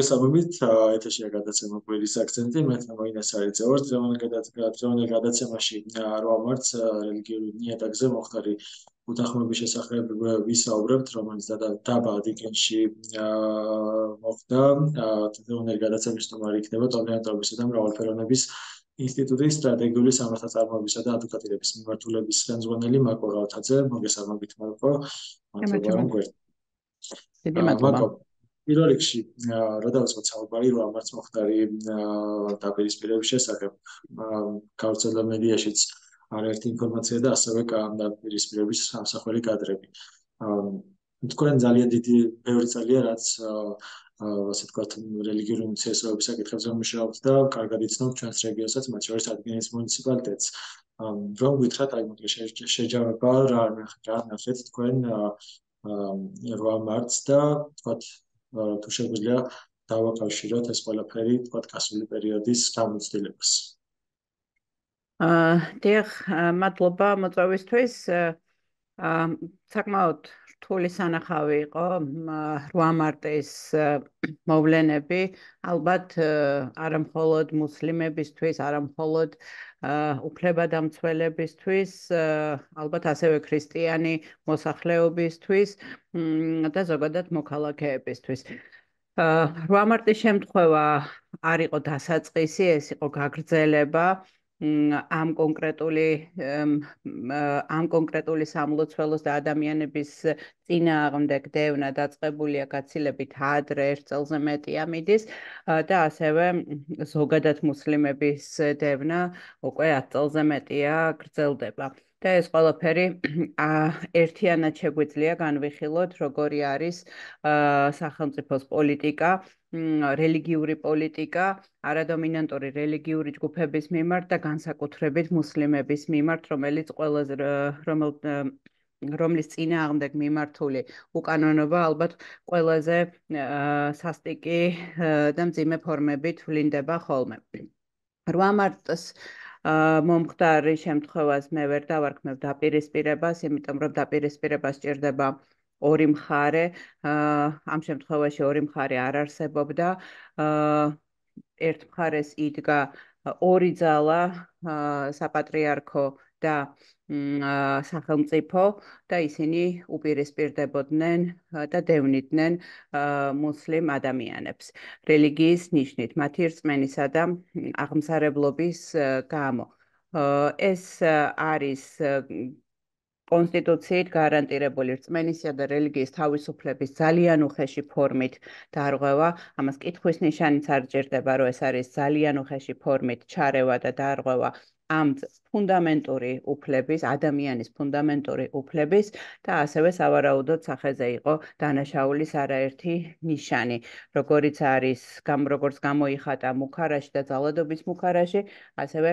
მოგესალმებით ეთერშია გადაცემა გველის აქცენტი მე თამინას არის ძეორს ძეონ გადაცემა გადაცემაში 8 მარტს რელიგიური ნიადაგზე მოხდარი უთანხმოების შესახებ ვისაუბრებთ რომელიც დაბა დიგენში მოხდა ძეონ გადაცემის თემარი იქნება ტოლერანტობისა და მრავალფეროვნების ინსტიტუტის სტრატეგიული სამართალწარმოებისა და ადვოკატირების მიმართულების ხელმძღვანელი მაკო გავთაძე მოგესალმებით მაკო მადლობა გვერდით მადლობა პირველ რიგში რა დავიწყოთ საუბარი რა მარც მოხდარი დაპირისპირების შესახებ გავრცელდა მედიაშიც არაერთი ინფორმაცია და ასევე დაპირისპირების სამსახველი კადრები თქვენ ძალიან დიდი ბევრი ძალიან რაც ასე ვთქვათ რელიგიური ცესოების საკითხებზე მუშაობთ და კარგად იცნობთ ჩვენს რეგიონსაც მათ შორის ადგილის მუნიციპალიტეტს რა გვითხრათ აი მოკლე შეჯამება რა რა ნახეთ თქვენ ა 8 მარტს და თქვათ თუ შეგვიძლია დავაკავშიროთ ეს ყველაფერი პოდკასტული პერიოდის გამოცდილებას. აა, დიახ, მადლობა მოწვევისთვის. აა საკმაოდ რთული სანახავი იყო 8 მარტის მოვლენები, ალბათ არამხოლოდ მუსლიმებისთვის, არამხოლოდ უფლებადამცველებისთვის, ალბათ ასევე ქრისტიანი მოსახლეობისთვის და ზოგადად მოქალაქეებისთვის. 8 მარტის შემთხვევა არ იყო დასაწყისი, ეს იყო გაგრძელება. ამ კონკრეტული ამ კონკრეტული სამლოცველოს და ადამიანების წინააღმდეგ დევნა დაწყებულია გაცილებით ადრე ერთ წელზე მეტი ამიდის და ასევე ზოგადად მუსლიმების დევნა უკვე 10 წელზე მეტია გრძელდება. აა და ეს ყველაფერი ერთიანად შეგვიძლია განვიხილოთ, როგორი არის სახელმწიფოს პოლიტიკა, რელიგიური პოლიტიკა, არადომინანტური რელიგიური ჯგუფების მიმართ და განსაკუთრებით მუსლიმების მიმართ, რომელიც ყველაზე რომელ რომლის წინააღმდეგ მიმართული უკანონობა ალბათ ყველაზე სასტიკი და მძიმე ფორმებით ვლინდება ხოლმე. 8 მარტს მომხდარი შემთხვევას მე ვერ დავარქმევ დაპირისპირებას, იმიტომ რომ დაპირისპირებას ჭირდება ორი მხარე. ამ შემთხვევაში ორი მხარე არ არსებობდა. ერთ მხარეს იდგა ორი ძალა საპატრიარქო და სახელმწიფო და ისინი უპირისპირდებოდნენ და დევნიდნენ მუსლიმ ადამიანებს რელიგიის ნიშნით მათი რწმენისა და აღმსარებლობის გამო ეს არის კონსტიტუციით გარანტირებული რწმენისა და რელიგიის თავისუფლების ძალიან უხეში ფორმით დარღვევა, ამას კითხვის ნიშანიც არ ჯერდება, რომ ეს არის ძალიან უხეში ფორმით ჩარევა და დარღვევა ამ ფუნდამენტური უფლების, ადამიანის ფუნდამენტური უფლების და ასევე სავარაუდოდ სახეზე იყო დანაშაული საერთი ნიშანი, როგორიც არის გამ როგორც გამოიხატა მუხარაში და ძალადობის მუხარაში, ასევე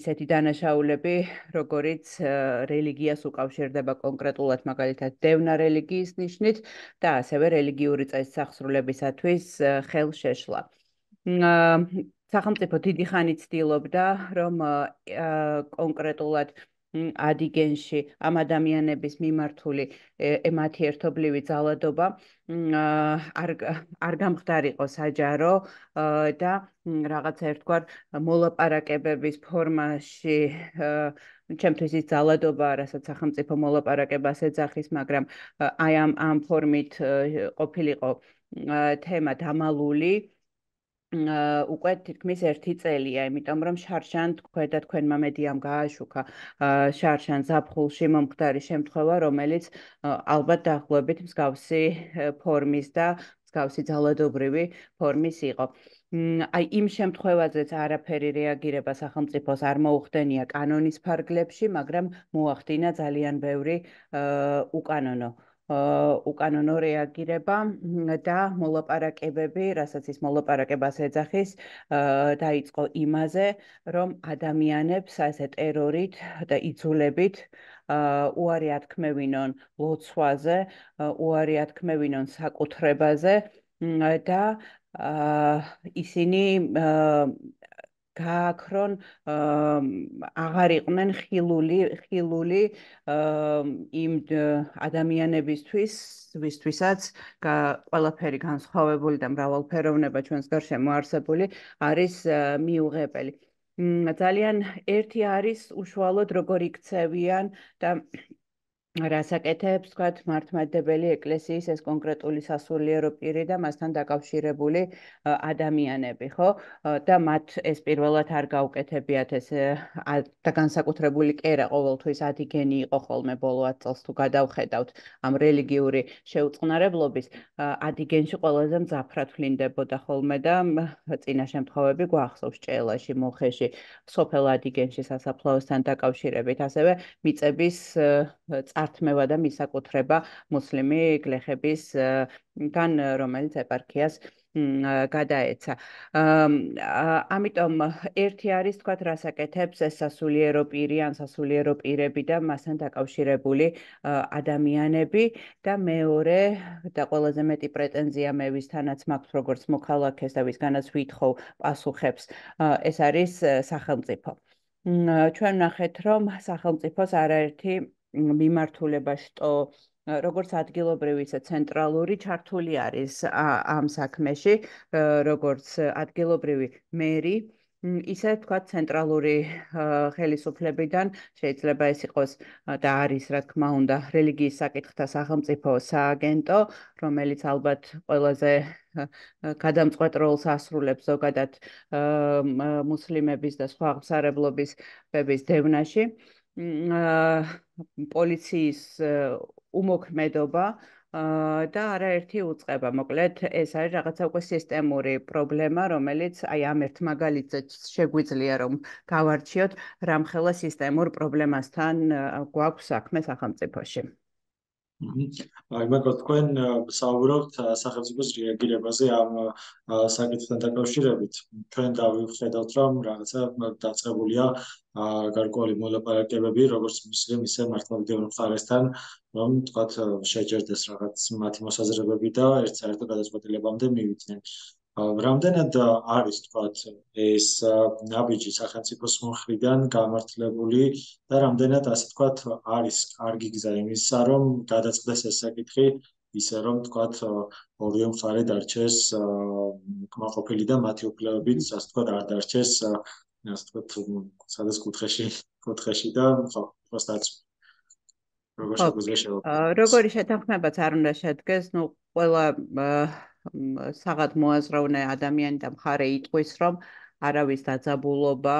ისეთი დანაშაულები, როგორიც რელიგიას უკავშირდება კონკრეტულად მაგალითად დევნა რელიგიის ნიშნით და ასევე რელიგიური წესის აღსრულებისათვის ხელშეშლა. აა სახელმწიფო დიდი ხანი ცდილობდა რომ კონკრეტულად ადიგენში ამ ადამიანების მიმართული ემათი ერთობლივი ძალადობა არ არ გამხდარიყო საჯარო და რაღაც ერთგვარ მოლაპარაკებების ფორმაში ჩემთვის ის ძალადობა რასაც სახელმწიფო მოლაპარაკებას ეძახის მაგრამ აი ამ ამ ფორმით ყოფილიყო თემა დამალული უკვე თითქმის 1 წელია, იმიტომ რომ შარშან თქვენ და თქვენმა მედიამ გააშუქა შარშან ზაფხულში მომხდარი შემთხვევა, რომელიც ალბათ დაახლოებით მსგავსი ფორმის და მსგავსი ძალადობრივი ფორმის იყო. აი იმ შემთხვევაზეც არაფერი რეაგირება სახელმწიფოს არ მოუხდენია კანონის ფარგლებში, მაგრამ მოახდინა ძალიან ბევრი უკანონო უკანონო რეაგირება და მოლაპარაკებები, რასაც ის მოლაპარაკებას ეძახის, დაიწყო იმაზე, რომ ადამიანებს ასე ტერორით და იძულებით უარი ათქმევინონ ლოცვაზე, უარი ათქმევინონ საკუთრებაზე და ისინი გააქრონ აღარ იყვნენ ხილული ხილული იმ ადამიანებისთვის ვისთვისაც ყველაფერი განსხვავებული და მრავალფეროვნება ჩვენს გარშემო არსებული არის მიუღებელი ძალიან ერთი არის უშუალოდ როგორ იქცევიან და რასაკეთებს თქვათ მართმადებელი ეკლესიის ეს კონკრეტული სასულიერო პირი და მასთან დაკავშირებული ადამიანები, ხო? და მათ ეს პირველად არ გაუკეთებიათ ეს და განსაკუთრებული კერა ყოველთვის ადიგენი იყო ხოლმე ბოლო 10 წელს თუ გადავხედავთ ამ რელიგიური შეუწყნარებლობის, ადიგენში ყველაზე მძაფრად ვლინდებოდა ხოლმე და წინა შემთხვევები გვახსოვს ჭელაში, მოხეში, სოფელ ადიგენში სასაფლაოსთან დაკავშირებით, ასევე მიწების წართმევა და მისაკუთრება მუსლიმი გლეხების თან რომელიც ეპარქიას გადაეცა. ამიტომ ერთი არის თქვა რასაკეთებს ეს სასულიერო პირი ან სასულიერო პირები და მასთან დაკავშირებული ადამიანები და მეორე და ყველაზე მეტი პრეტენზია მე ვისთანაც მაქვს როგორც მოქალაქეს და ვისგანაც ვითხოვ პასუხებს ეს არის სახელმწიფო. ჩვენ ნახეთ რომ სახელმწიფოს არაერთი მიმართულება что როგორც ადგილობრივი ისე ცენტრალური ჩართული არის ამ საქმეში როგორც ადგილობრივი მერი ისე თქვა ცენტრალური ხელისუფლებიდან შეიძლება ეს იყოს და არის რა თქმა უნდა რელიგიის საკითხთა სახელმწიფო სააგენტო რომელიც ალბათ ყველაზე გადამწყვეტ როლს ასრულებს ზოგადად მუსლიმების და სხვა აღმსარებლობის ბების დევნაში პოლიციის უმოქმედობა და არაერთი უწება. მოკლედ, ეს არის რაღაცა უკვე სისტემური პრობლემა, რომელიც აი ამ ერთ მაგალითზე შეგვიძლია რომ გავარჩიოთ, რამხელა სისტემურ პრობლემასთან გვაქვს საქმე სახელმწიფოში. აი მაგალითად თქვენ საუბრობთ სახელმწიფოს რეაგირებაზე ამ საკითხთან დაკავშირებით თქვენ დავიხედავთ რომ რაღაცა დაწყებულია გარკვეული მოლაპარაკებები როგორც მსგემ ისე მართლმადიდებელ მხარესთან რომ თქვათ შეჯერდეს რაღაც მათი მოსაზრებები და ერთ საერთო გადაწყვეტილებამდე მივიდნენ რამდენად არის თქო ეს ნაბიჯი სახელმწიფოს მხრიდან გამართლებული და რამდენად ასე თქო არის კარგი გზა იმისა რომ გადაწყდეს ეს საკითხი ისე რომ თქო ორივე მხარე დარჩეს კმაყოფილი და მათი უფლებებით ასე თქო არ დარჩეს ასე თქო სადაც კუთხეში კუთხეში და ხო უბრალოდ როგორ შეგვიძლია აა როგორი შეთანხმებაც არ უნდა შედგეს ну ყველა აა საღად მოაზროვნე ადამიანი და მხარე იტყვის რომ არავის დაძაბულობა,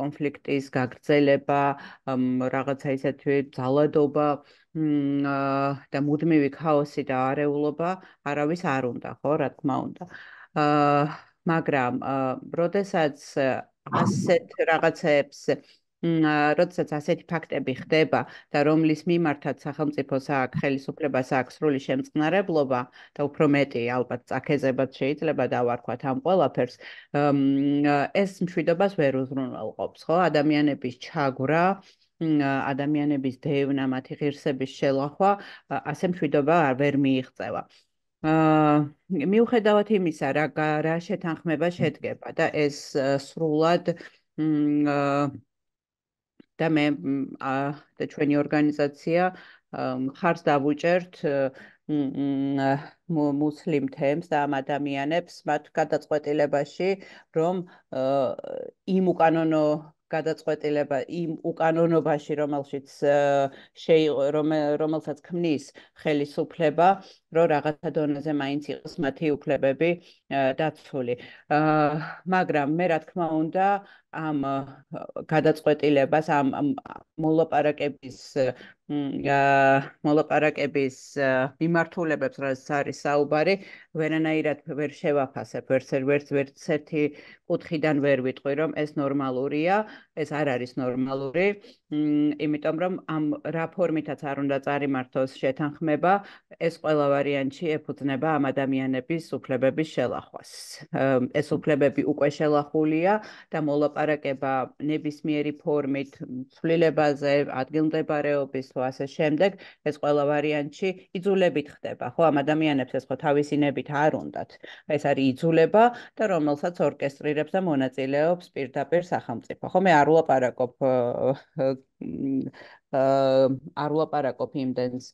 კონფლიქტის გაგრძელება, რაღაცა ისეთი ძალადობა და მუდმივი хаоსი და არეულობა არავის არ უნდა, ხო, რა თქმა უნდა. აა მაგრამ, როდესაც ასეთ რაღაცებს როდესაც ასეთი ფაქტები ხდება და რომლის მიმართაც სახელმწიფოს აქვს ხელისუფლებას აქვს სრული შემწყნარებლობა და უფრო მეტი ალბათ წაქეზებად შეიძლება დავარქვათ ამ ყველაფერს ეს მშვიდობას ვერ უზრუნველყოფს ხო ადამიანების ჩაგვრა ადამიანების დევნა მათი ღირსების შელახვა ასე მშვიდობა ვერ მიიღწევა აა მიუხედავად იმისა რა რა შეთანხმება შედგება და ეს სრულად მ და მე და ჩვენი ორგანიზაცია ხარს დავუჭერთ მუსლიმთემს და ამ ადამიანებს მათ გადაწყვეტილებაში რომ იმ უკანონო გადაწყვეტილება იმ უკანონობაში რომელშიც რომელსაც ქმნის ხელისუფლება რომ რაღაცა დონეზე მაინც იყოს მათი უფლებები დაცული მაგრამ მე რა თქმა უნდა ამ გადაწყვეტილებას ამ მოლაპარაკების მოლაპარაკების მიმართულებებს რაც არის საუბარი ვერანაირად ვერ შევაფასებ ვერც ვერც ერთი კუთხიდან ვერ ვიტყვი რომ ეს ნორმალურია ეს არ არის ნორმალური იმიტომ რომ ამ რა ფორმითაც არ უნდა წარიმართოს შეთანხმება, ეს ყველა ვარიანტი ეფუძნება ამ ადამიანების უფლებების შელახვას. ეს უფლებები უკვე შელახულია და მოლაპარაკება ნებისმიერი ფორმით, ცვლილებაზე, ადგილმდებარეობის თუ ასე შემდეგ, ეს ყველა ვარიანტი იძულებით ხდება, ხო, ამ ადამიანებს ეს ხო თავისი ნებით არ უნდათ. ეს არის იძულება და რომელსაც ორკესტრირებს და მონაწილეობს პირდაპირ სახელმწიფო. ხო, მე არ ვლაპარაკობ არ ვლაპარაკობ იმდენს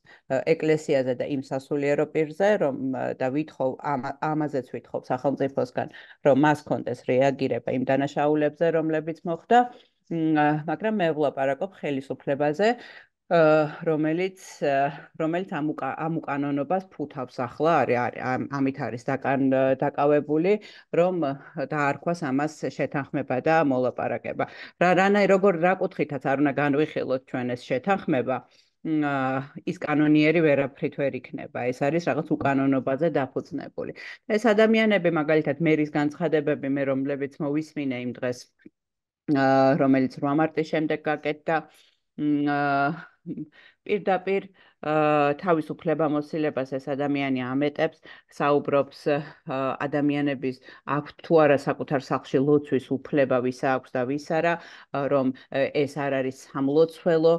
ეკლესიაზე და იმ სასულიერო პირზე, რომ და ვითხოვ ამაზეც ვითხოვ სახელმწიფოსგან, რომ მას კონდეს რეაგირება იმ დანაშაულებზე, რომლებიც მოხდა. მაგრამ მე ვლაპარაკობ ხელისუფლებაზე, რომელიც რომელიც ამ ამ უკანონობას ფუთავს ახლა არის ამით არის დაკავებული რომ დაარქვას ამას შეთანხმება და მოლაპარაკება რა რანაი როგორ რა კუთხითაც არ უნდა განვიხილოთ ჩვენ ეს შეთანხმება ის კანონიერი ვერაფრით ვერ იქნება ეს არის რაღაც უკანონობაზე დაფუძნებული ეს ადამიანები მაგალითად მერის განცხადებები მე რომლებიც მოვისმინე იმ დღეს რომელიც 8 მარტის შემდეგ გაკეთდა पेट दा पेट თავის უფლებამოსილებას ეს ადამიანი ამეტებს, საუბრობს ადამიანების აქვს თუ არა საკუთარ სახლში ლოცვის უფლება, ვის აქვს და ვის არა, რომ ეს არ არის სამლოცველო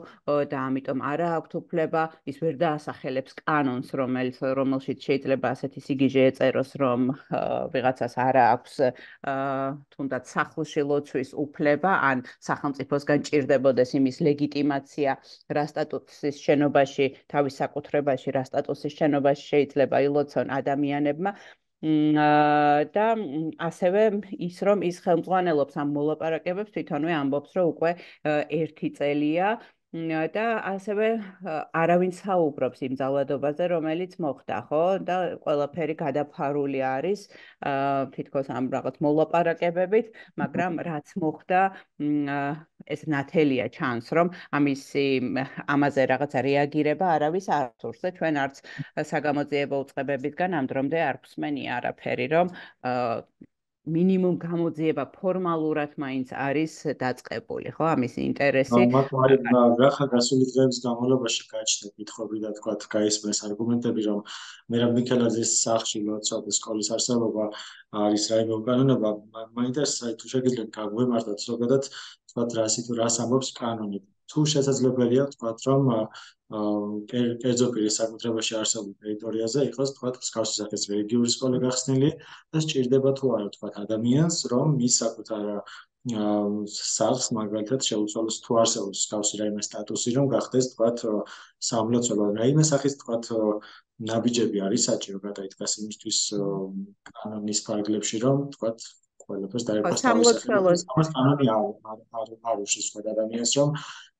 და ამიტომ არა აქვს უფლება, ის ვერ დაასახელებს კანონს, რომელიც რომელშიც შეიძლება ასეთი სიგიჟე ეწეროს, რომ ვიღაცას არა აქვს თუნდაც სახლში ლოცვის უფლება, ან სახელმწიფოსგან ჭირდებოდეს იმის ლეგიტიმაცია, რა სტატუსის შენობაში თავის საკუთრებაში რა სტატუსის შენობაში შეიძლება ილოცონ ადამიანებმა და ასევე ის რომ ის ხელმძღვანელობს ამ მოლაპარაკებებს თვითონვე ამბობს რომ უკვე ერთი წელია და ასევე არავინ საუბრობს იმ ძალადობაზე რომელიც მოხდა ხო და ყველაფერი გადაფარული არის თითქოს ამ რაღაც მოლაპარაკებებით მაგრამ რაც მოხდა ეს ნათელია ჩანს რომ ამის ამაზე რაღაცა რეაგირება არავის არსურს და ჩვენ არც საგამოძიებო უწყებებისგან ამ დრომდე არ გვსმენია არაფერი რომ მინიმუმ გამოძიება ფორმალურად მაინც არის დაწყებული, ხო? ამის ინტერესი. მაგრამ რახა გასული დღეების განმავლობაში გაჩნდა კითხვები და თქვა გაისმეს არგუმენტები, რომ მე რა მიქელაძის სახლში ლოცვა სკოლის არსებობა არის რაიმე უკანონობა. მაინტერესებს თუ შეგიძლიათ გაგვემართოთ ზოგადად თქვა რა სიტუ რას ამბობს კანონი. თუ შესაძლებელია თქვა რომ კერძო პირის საკუთრებაში არსებულ ტერიტორიაზე იყოს თქვა მსგავსი სახის რეგიონული სკოლა გახსნილი და სჭირდება თუ არა თქვა ადამიანს რომ მის საკუთარ სახს მაგალითად შეუცვალოს თუ არსებობს მსგავსი რაიმე სტატუსი რომ გახდეს თქვა სამლოცველო რაიმე სახის თქვა ნაბიჯები არის საჭირო გადაიდგას იმისთვის კანონის ფარგლებში რომ თქვა ყველაფერს დაეპასუხოს სამლოცველო სამლოცველო არის არის არის სხვა ადამიანს რომ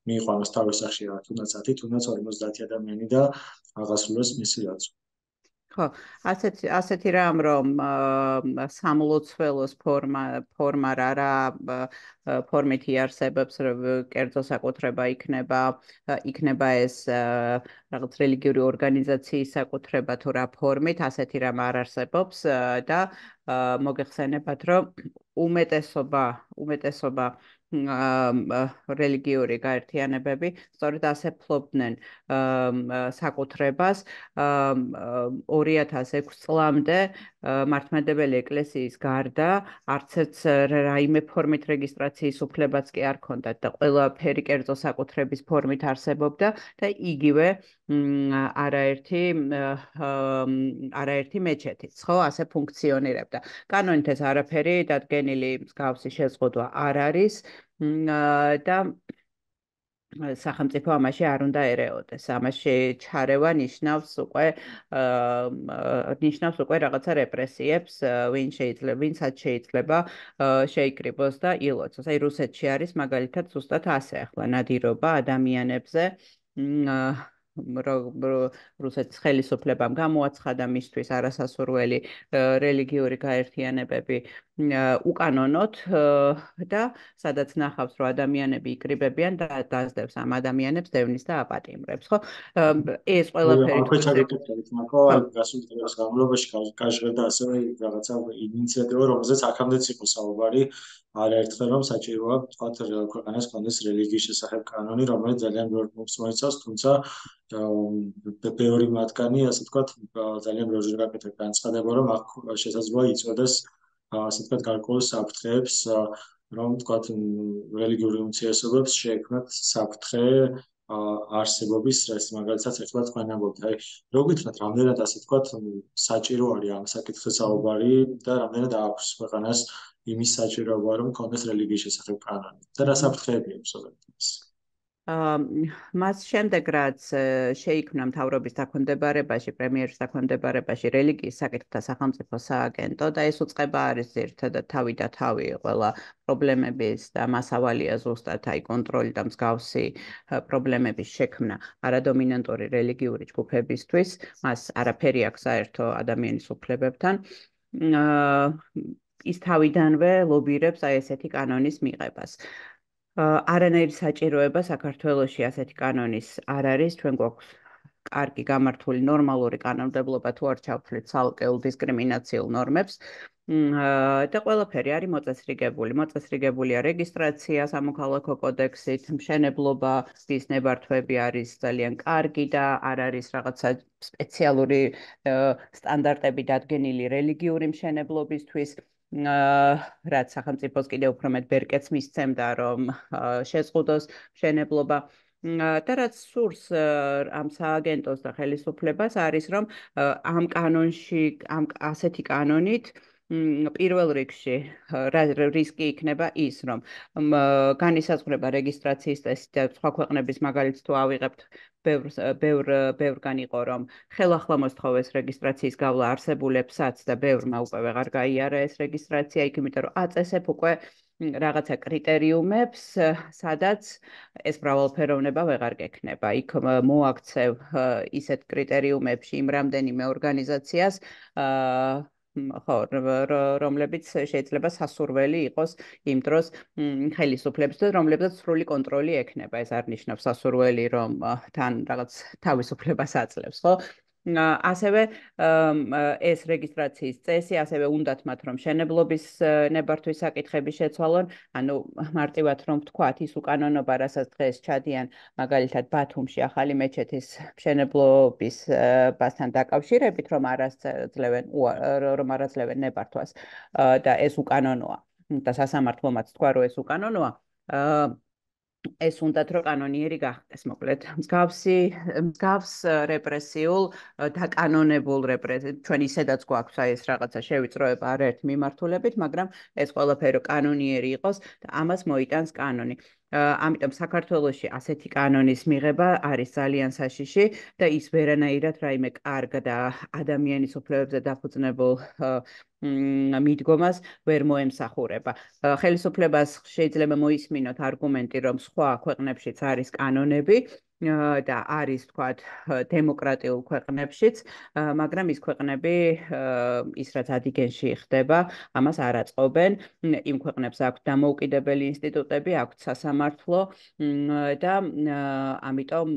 მიიყვანოს თავის სახლში რა თუნდაც 10 თუნდაც 50 ადამიანი და აღასრულოს მისი რაც ხო ასეთი ასეთი რამ რომ სამლოცველოს ფორმა ფორმა რა რა ფორმით იარსებებს რომ კერძო საკუთრება იქნება იქნება ეს რაღაც რელიგიური ორგანიზაციის საკუთრება თუ რა ფორმით ასეთი რამ არ არსებობს და მოგეხსენებათ რომ უმეტესობა უმეტესობა რელიგიური გაერთიანებები სწორედ ასე ფლობდნენ საკუთრებას 2006 წლამდე მართმადებელი ეკლესიის გარდა არცერთ რაიმე ფორმით რეგისტრაციის უფლებაც კი არ ქონდა და ყველაფერი კერძო საკუთრების ფორმით არსებობდა და იგივე არაერთი არაერთი მეჩეთიც ხო ასე ფუნქციონირებდა კანონით ეს არაფერი დადგენილი მსგავსი შეზღუდვა არ არის და სახელმწიფო ამაში არ უნდა ერეოდეს. ამაში ჩარევა ნიშნავს უკვე ნიშნავს უკვე რაღაცა რეპრესიებს, ვინ შეიძლება, ვინცაც შეიძლება შეიკრიბოს და ილოცოს. აი რუსეთში არის მაგალითად ზუსტად ასე ახლა ნადირობა ადამიანებზე. აა რუსეთის ხელისუფლებამ გამოაცხადა მისთვის არასასურველი რელიგიური გაერთიანებები უკანონოდ და სადაც ნახავს რომ ადამიანები იკრიბებიან და დაძდევს ამ ადამიანებს დევნის და აპატიმრებს ხო ეს ყველაფერი თქო ხო გასულწევის გამოლობაში გაჟღერდა ასე რაღაცა ინიციატივა რომელზეც აქამდეც იყო საუბარი არაერთხელ რომ საჭიროა თქვა ქვეყანას კონდეს რელიგიის შესახებ კანონი, რომელიც ძალიან ბევრ პუნქტს მოიცავს, თუმცა ბევრი მათგანი, ასე თქვა, ძალიან ბევრი რაკეთა განცხადება, რომ აქ შესაძლოა იწოდოს ასე თქვა გარკვეულ საფრთხეებს, რომ თქვა რელიგიური უმცირესობებს შექმნათ საფრთხე არსებობის, რაც მაგალითად ახლა თქვენ ამბობთ. აი, როგორ თქვათ, რამდენად ასე თქვათ, საჭირო არის ამ საკითხზე საუბარი და რამდენად აქვს ქვეყანას იმის საჭიროება, რომ კონდეს რელიგიის შესახებ კანონი და რა საფრთხეები აქვს ზოგადად. მას შემდეგ რაც შეიქმნა მთავრობის დაქვემდებარებაში, პრემიერის დაქვემდებარებაში რელიგიის საკითხთა სახელმწიფო სააგენტო და ეს უწყება არის ერთადად თავი და თავი ყველა პრობლემების და მასავალია ზუსტად აი კონტროლი და მსგავსი პრობლემების შექმნა არადომინანტური რელიგიური ჯგუფებისთვის, მას არაფერი აქვს საერთო ადამიანის უფლებებთან. ის თავიდანვე ლობირებს აი ესეთი კანონის მიღებას. არანაირ საჭიროება საქართველოსი ასეთი კანონის არ არის ჩვენ გვაქვს კარგი გამართული ნორმალური კანონმდებლობა თუ არ ჩავთვლით ცალკეულ დისკრიმინაციულ ნორმებს და ყველაფერი არის მოწესრიგებული მოწესრიგებულია რეგისტრაცია სამოქალაქო კოდექსით მშენებლობა ის ნებართვები არის ძალიან კარგი და არ არის რაღაცა სპეციალური სტანდარტები დადგენილი რელიგიური მშენებლობისთვის რაც სახელმწიფოს კიდე უფრო მეტ ბერკეთს მისცემდა რომ შეზღუდოს მშენებლობა და რაც სურს ამ სააგენტოს და ხელისუფლებას არის რომ ამ კანონში ამ ასეთი კანონით პირველ რიგში რა რისკი იქნება ის რომ განისაზღვრება რეგისტრაციის წესი და სხვა ქვეყნების მაგალითს თუ ავიღებთ ბევრ ბევრ ბევრგან იყო რომ ხელახლა მოსთხოვეს რეგისტრაციის გავლა არსებულებსაც და ბევრმა უკვე აღარ გაიარა ეს რეგისტრაცია იქ იმიტომ რომ აწესებ უკვე რაღაცა კრიტერიუმებს სადაც ეს მრავალფეროვნება აღარ გექნება იქ მოაქცევ ისეთ კრიტერიუმებში იმ რამდენიმე ორგანიზაციას აა ხო რომლებიც შეიძლება სასურველი იყოს იმ დროს ხელისუფლებს და რომლებსაც სრული კონტროლი ექნება ეს არნიშნავს სასურველი რომ თან რაღაც თავისუფლებას აძლევს ხო ასევე ეს რეგისტრაციის წესი ასევე უნდათ მათ რომ შენებლობის ნებართვის საკითხები შეცვალონ, ანუ მარტივად რომ ვთქვათ ის უკანონობა, რასაც დღეს ჩადიან მაგალითად ბათუმში ახალი მეჩეთის შენებლობის ბასთან დაკავშირებით, რომ არასძლევენ რომ არასძლევენ ნებართვას და ეს უკანონოა. და სასამართლომაც თქვა რომ ეს უკანონოა. აა ეს უნდათ რომ კანონიერი გახდეს, მოკლედ. მსგავსი მსგავს რეპრესიულ და კანონებულ რეპრესიულ ჩვენ ისედაც გვაქვს აი ეს რაღაცა შევიწროება არ ერთ მიმართულებით, მაგრამ ეს ყველაფერი კანონიერი იყოს და ამას მოიტანს კანონი. ამიტომ საქართველოსში ასეთი კანონის მიღება არის ძალიან საშიში და ის ვერანაირად რაიმე კარგად ადამიანის უფლებებზე დაფუძნებულ მიდგომას ვერ მოემსახურება. ხელისუფლებას შეიძლება მოისმინოთ არგუმენტი, რომ სხვა ქვეყნებშიც არის კანონები, და არის თქვა დემოკრატიულ ქვეყნებშიც, მაგრამ ის ქვეყნები ის რაც ადიგენში ხდება, ამას არაწობენ. იმ ქვეყნებს აქვს დამოუკიდებელი ინსტიტუტები, აქვს სასამართლო და ამიტომ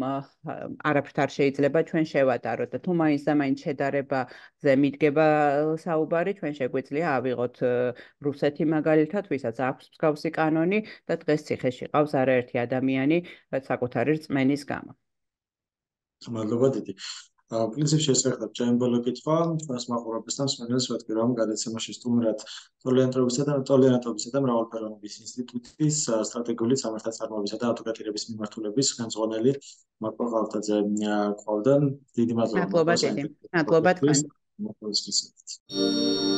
არაფერთარ შეიძლება ჩვენ შევადარო და თუ მაინც და მაინც შედარება ზე მიდგება საუბარი, ჩვენ შეგვიძლია ავიღოთ რუსეთი მაგალითად, ვისაც აქვს მსგავსი კანონი და დღეს ციხეში ყავს არაერთი ადამიანი საკუთარი რწმენის გამო. მადლობა დიდი. ა პრინციპში შეხედავ ჩემბოლო კითხვა, ჩვენს მაყურებელთან სმენელს ვეთქვი რომ გადაცემა შეstumrat ტოლერანტობისა და ტოლერანტობისა და მრავალფეროვნების ინსტიტუტის სტრატეგიული სამართალ წარმოებისა და ადვოკატირების მიმართულების ხელმძღვანელი მაკო ყავთაძე ყავდა. დიდი მადლობა. მადლობა დიდი. მადლობა თქვენ. მოგესალმებით.